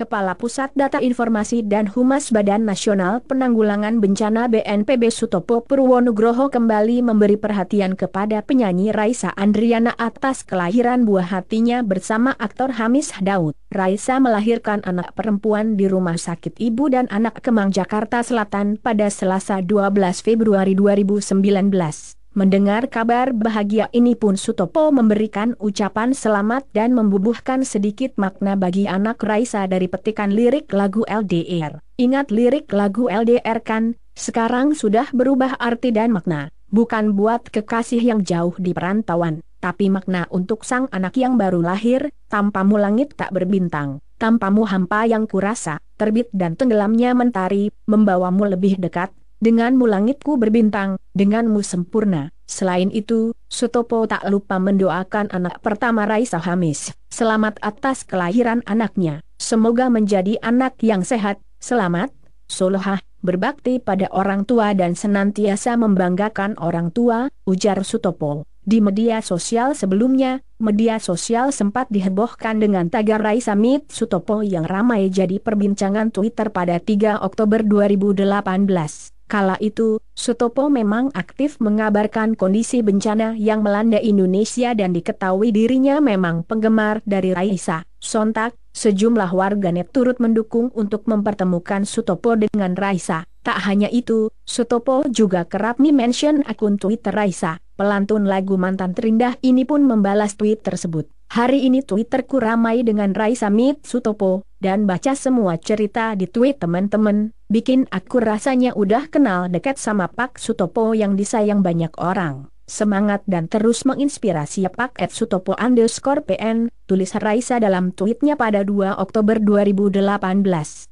Kepala Pusat Data Informasi dan Humas Badan Nasional Penanggulangan Bencana BNPB Sutopo Purwonugroho kembali memberi perhatian kepada penyanyi Raisa Andriana atas kelahiran buah hatinya bersama aktor Hamis Daud. Raisa melahirkan anak perempuan di Rumah Sakit Ibu dan Anak Kemang Jakarta Selatan pada Selasa 12 Februari 2019. Mendengar kabar bahagia ini pun Sutopo memberikan ucapan selamat dan membubuhkan sedikit makna bagi anak Raisa dari petikan lirik lagu LDR. Ingat lirik lagu LDR kan, sekarang sudah berubah arti dan makna, bukan buat kekasih yang jauh di perantauan, tapi makna untuk sang anak yang baru lahir, tanpamu langit tak berbintang, tanpamu hampa yang kurasa, terbit dan tenggelamnya mentari, membawamu lebih dekat denganmu langitku berbintang, denganmu sempurna. Selain itu, Sutopo tak lupa mendoakan anak pertama Raisa Hamis, selamat atas kelahiran anaknya, semoga menjadi anak yang sehat, selamat, solehah, berbakti pada orang tua dan senantiasa membanggakan orang tua, ujar Sutopo. Di media sosial sebelumnya, media sosial sempat dihebohkan dengan tagar Raisa Mit Sutopo yang ramai jadi perbincangan Twitter pada 3 Oktober 2018. Kala itu, Sutopo memang aktif mengabarkan kondisi bencana yang melanda Indonesia dan diketahui dirinya memang penggemar dari Raisa. Sontak, sejumlah warganet turut mendukung untuk mempertemukan Sutopo dengan Raisa. Tak hanya itu, Sutopo juga kerap mention akun Twitter Raisa. Pelantun lagu mantan terindah ini pun membalas tweet tersebut. Hari ini Twitterku ramai dengan Raisa Mit Sutopo, dan baca semua cerita di tweet teman-teman, bikin aku rasanya udah kenal dekat sama Pak Sutopo yang disayang banyak orang. Semangat dan terus menginspirasi Pak Ed Sutopo underscore PN, tulis Raisa dalam tweetnya pada 2 Oktober 2018.